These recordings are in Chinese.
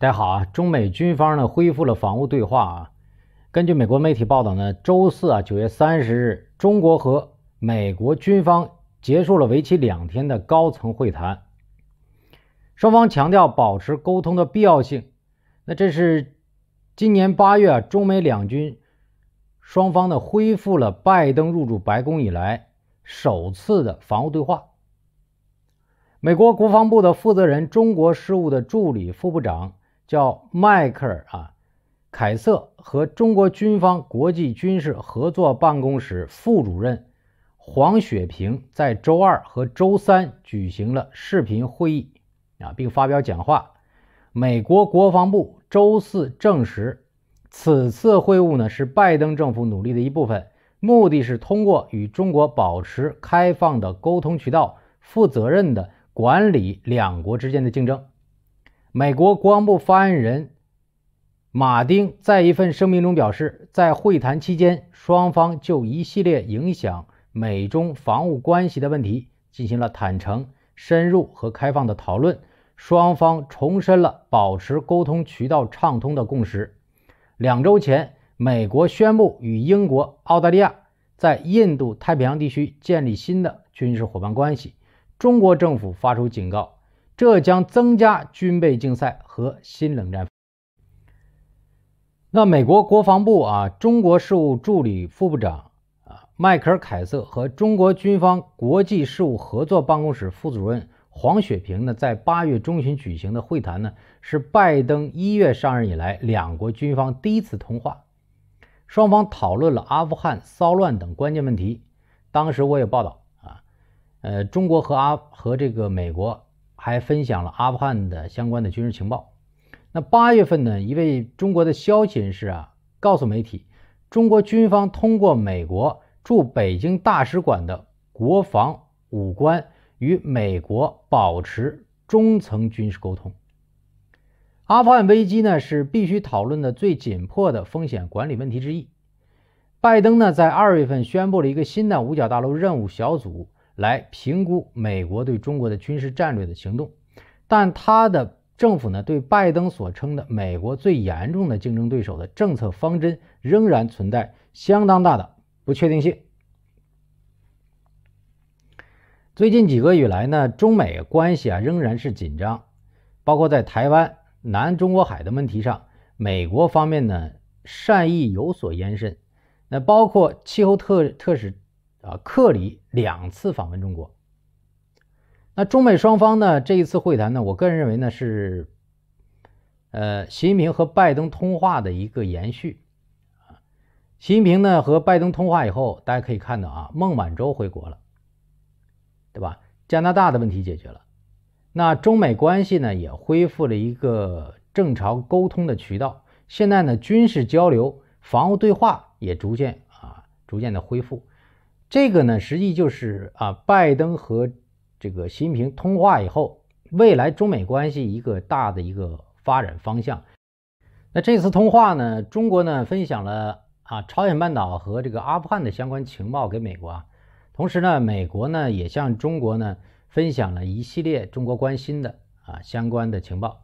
大家好啊！中美军方呢恢复了防务对话啊。根据美国媒体报道呢，周四啊九月三十日，中国和美国军方结束了为期两天的高层会谈，双方强调保持沟通的必要性。那这是今年八月中美两军双方呢恢复了拜登入驻白宫以来首次的防务对话。美国国防部的负责人、中国事务的助理副部长。叫迈克尔啊，凯瑟和中国军方国际军事合作办公室副主任黄雪平在周二和周三举行了视频会议啊，并发表讲话。美国国防部周四证实，此次会晤呢是拜登政府努力的一部分，目的是通过与中国保持开放的沟通渠道，负责任的管理两国之间的竞争。美国国防部发言人马丁在一份声明中表示，在会谈期间，双方就一系列影响美中防务关系的问题进行了坦诚、深入和开放的讨论。双方重申了保持沟通渠道畅通的共识。两周前，美国宣布与英国、澳大利亚在印度太平洋地区建立新的军事伙伴关系。中国政府发出警告。这将增加军备竞赛和新冷战。那美国国防部啊，中国事务助理副部长啊，迈克尔·凯瑟和中国军方国际事务合作办公室副主任黄雪平呢，在八月中旬举行的会谈呢，是拜登一月上任以来两国军方第一次通话。双方讨论了阿富汗骚乱等关键问题。当时我也报道啊，呃，中国和阿和这个美国。还分享了阿富汗的相关的军事情报。那八月份呢，一位中国的消息人士啊告诉媒体，中国军方通过美国驻北京大使馆的国防武官与美国保持中层军事沟通。阿富汗危机呢是必须讨论的最紧迫的风险管理问题之一。拜登呢在二月份宣布了一个新的五角大楼任务小组。来评估美国对中国的军事战略的行动，但他的政府呢对拜登所称的美国最严重的竞争对手的政策方针仍然存在相当大的不确定性。最近几个月来呢，中美关系啊仍然是紧张，包括在台湾、南中国海的问题上，美国方面呢善意有所延伸，那包括气候特特使。啊，克里两次访问中国。那中美双方呢？这一次会谈呢？我个人认为呢是，呃，习近平和拜登通话的一个延续。习近平呢和拜登通话以后，大家可以看到啊，孟晚舟回国了，对吧？加拿大的问题解决了，那中美关系呢也恢复了一个正常沟通的渠道。现在呢，军事交流、防务对话也逐渐啊，逐渐的恢复。这个呢，实际就是啊，拜登和这个习近平通话以后，未来中美关系一个大的一个发展方向。那这次通话呢，中国呢分享了啊，朝鲜半岛和这个阿富汗的相关情报给美国啊，同时呢，美国呢也向中国呢分享了一系列中国关心的啊相关的情报。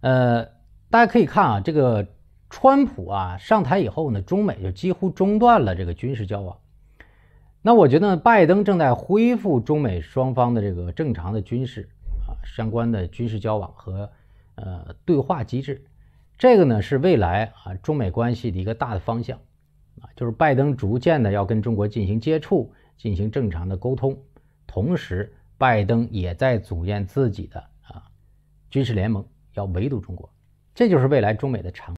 呃，大家可以看啊，这个川普啊上台以后呢，中美就几乎中断了这个军事交往。那我觉得，拜登正在恢复中美双方的这个正常的军事啊相关的军事交往和呃对话机制，这个呢是未来啊中美关系的一个大的方向啊，就是拜登逐渐的要跟中国进行接触，进行正常的沟通，同时拜登也在组建自己的啊军事联盟，要围堵中国，这就是未来中美的长。